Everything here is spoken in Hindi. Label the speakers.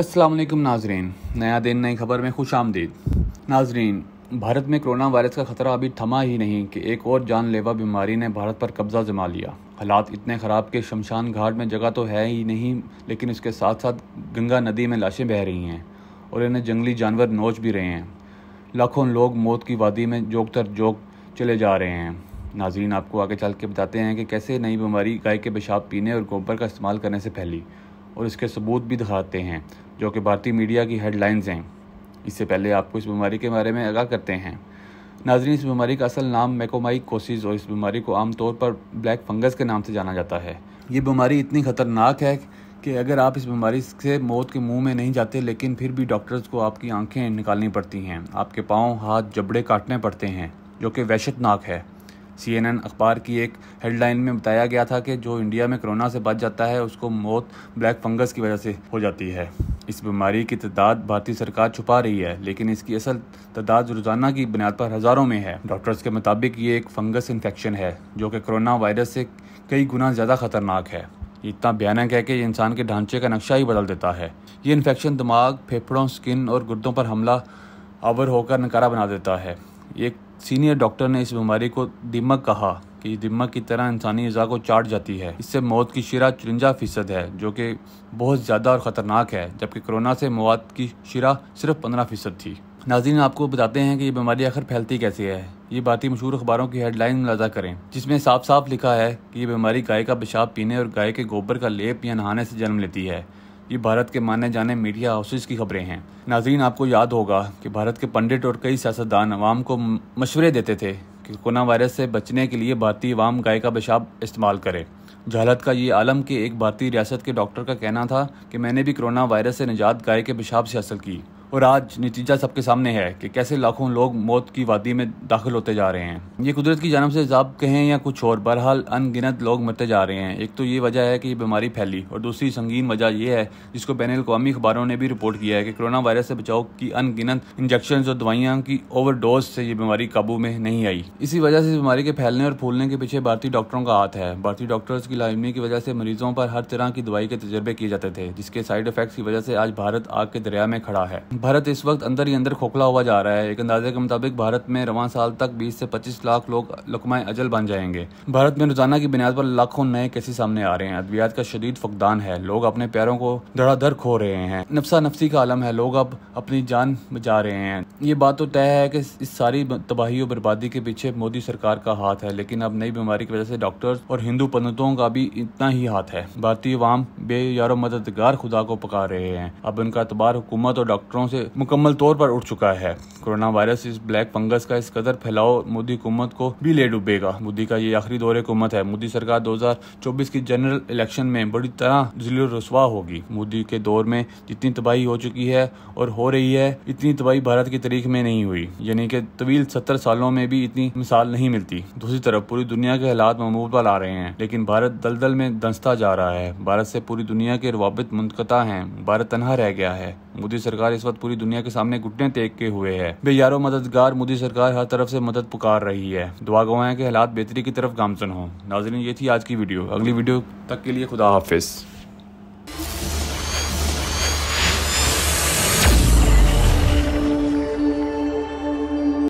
Speaker 1: असलम नाजरीन नया दिन नई खबर में खुश आमदीद नाजरीन भारत में कोरोना वायरस का खतरा अभी थमा ही नहीं कि एक और जानलेवा बीमारी ने भारत पर कब्जा जमा लिया हालात इतने ख़राब के शमशान घाट में जगह तो है ही नहीं लेकिन इसके साथ साथ गंगा नदी में लाशें बह रही हैं और इन्हें जंगली जानवर नोच भी रहे हैं लाखों लोग मौत की वादी में जोक तर जोक चले जा रहे हैं नाजरीन आपको आगे चल के बताते हैं कि कैसे नई बीमारी गाय के पेशाब पीने और गोबर का इस्तेमाल करने से फैली और इसके सबूत भी दिखाते हैं जो कि भारतीय मीडिया की हेडलाइंस हैं इससे पहले आपको इस बीमारी के बारे में आगाह करते हैं नाजरीन इस बीमारी का असल नाम मेकोमाइक कोसिस और इस बीमारी को आमतौर पर ब्लैक फंगस के नाम से जाना जाता है ये बीमारी इतनी ख़तरनाक है कि अगर आप इस बीमारी से मौत के मुंह में नहीं जाते लेकिन फिर भी डॉक्टर्स को आपकी आंखें निकालनी पड़ती हैं आपके पाँव हाथ जबड़े काटने पड़ते हैं जो कि वहशतनाक है सी एन एन अखबार की एक हेडलाइन में बताया गया था कि जो इंडिया में कोरोना से बच जाता है उसको मौत ब्लैक फंगस की वजह से हो जाती है इस बीमारी की तादाद भारतीय सरकार छुपा रही है लेकिन इसकी असल तादाद रोज़ाना की बुनियाद पर हज़ारों में है डॉक्टर्स के मुताबिक ये एक फंगस इन्फेक्शन है जो कि कोरोना वायरस से कई गुना ज़्यादा ख़तरनाक है इतना भयानक है कि ये इंसान के ढांचे का नक्शा ही बदल देता है ये इन्फेक्शन दिमाग फेफड़ों स्किन और गुर्दों पर हमला आवर होकर नकारा बना देता है एक सीनियर डॉक्टर ने इस बीमारी को दिमक कहा कि दिमाग की तरह इंसानी अज़ा को चाट जाती है इससे मौत की शरा चुरंजा फ़ीसद है जो कि बहुत ज़्यादा और ख़तरनाक है जबकि कोरोना से मौत की शरा सिर्फ पंद्रह फ़ीसद थी नाजीन आपको बताते हैं कि ये बीमारी आखिर फैलती कैसे है ये बातें मशहूर अखबारों की हेडलाइन मुलाजा करें जिसमें साफ साफ लिखा है कि ये बीमारी गाय का पेशाब पीने और गाय के गोबर का लेप या नहाने से जन्म लेती है ये भारत के माने जाने मीडिया हाउसेज की खबरें हैं नाजरीन आपको याद होगा कि भारत के पंडित और कई सियासतदान आवाम को मशवरे देते थे कि कोरोना वायरस से बचने के लिए भारतीय वाम गाय का पेशाब इस्तेमाल करें जहालत का ये आलम कि एक भारतीय रियासत के डॉक्टर का कहना था कि मैंने भी कोरोना वायरस से निजात गाय के पेशाब से हासिल की और आज नतीजा सबके सामने है कि कैसे लाखों लोग मौत की वादी में दाखिल होते जा रहे हैं ये कुदरत की जानव से जब कहें या कुछ और बहरहाल अनगिनत लोग मरते जा रहे हैं एक तो ये वजह है कि ये बीमारी फैली और दूसरी संगीन वजह यह है जिसको बैन अवी अखबारों ने भी रिपोर्ट किया है कि कोरोना वायरस से बचाव की अनगिनत इंजेक्शन और दवाइयाँ की ओवरडोज से ये बीमारी काबू में नहीं आई इसी वजह से इस बीमारी के फैलने और फूलने के पीछे भारतीय डॉक्टरों का हाथ है भारतीय डॉक्टर्स की लाजमी की वजह से मरीजों पर हर तरह की दवाई के तजर्बे किए जाते थे जिसके साइड इफेक्ट की वजह से आज भारत आग के दरिया में खड़ा है भारत इस वक्त अंदर ही अंदर खोखला हुआ जा रहा है एक अंदाजे के मुताबिक भारत में रवान साल तक 20 से 25 लाख लोग लकमाए अजल बन जाएंगे भारत में रोजाना की बुनियाद पर लाखों नए केसेस सामने आ रहे हैं अद्वियात का शदीद फकदान है लोग अपने प्यारों को धड़ाधड़ खो रहे हैं नफसा नफसी का आलम है लोग अब अपनी जान बचा रहे हैं ये बात तो तय है कि इस सारी तबाही और बर्बादी के पीछे मोदी सरकार का हाथ है लेकिन अब नई बीमारी की वजह से डॉक्टर्स और हिंदू पंडितों का भी इतना ही हाथ है भारतीय वाम बेयारो मददगार खुदा को पका रहे हैं अब उनका अतबार हुकूमत और डॉक्टरों से मुकम्मल तौर पर उठ चुका है कोरोना वायरस इस ब्लैक फंगस का इस कदर फैलाओ मोदी हुकूमत को भी ले डूबेगा मोदी का ये आखिरी दौरे हुकूमत है मोदी सरकार 2024 की जनरल इलेक्शन में बड़ी तरह जिलो रसवा होगी मोदी के दौर में जितनी तबाही हो चुकी है और हो रही है इतनी तबाही भारत की तारीख में नहीं हुई यानी कि तवील सत्तर सालों में भी इतनी मिसाल नहीं मिलती दूसरी तरफ पूरी दुनिया के हालात ममूल पर आ रहे हैं लेकिन भारत दलदल में दंसता जा रहा है भारत से पूरी दुनिया के रवाबित मुंतकता हैं भारत तनहा रह गया है मोदी सरकार इस वक्त पूरी दुनिया के सामने घुटने टेक के हुए है बेयारो मददगार मोदी सरकार हर तरफ से मदद पुकार रही है दुआ गवाएं कि हालात बेहतरी की तरफ गामसन हो नाजरीन ये थी आज की वीडियो अगली वीडियो तक के लिए खुदा हाफिज़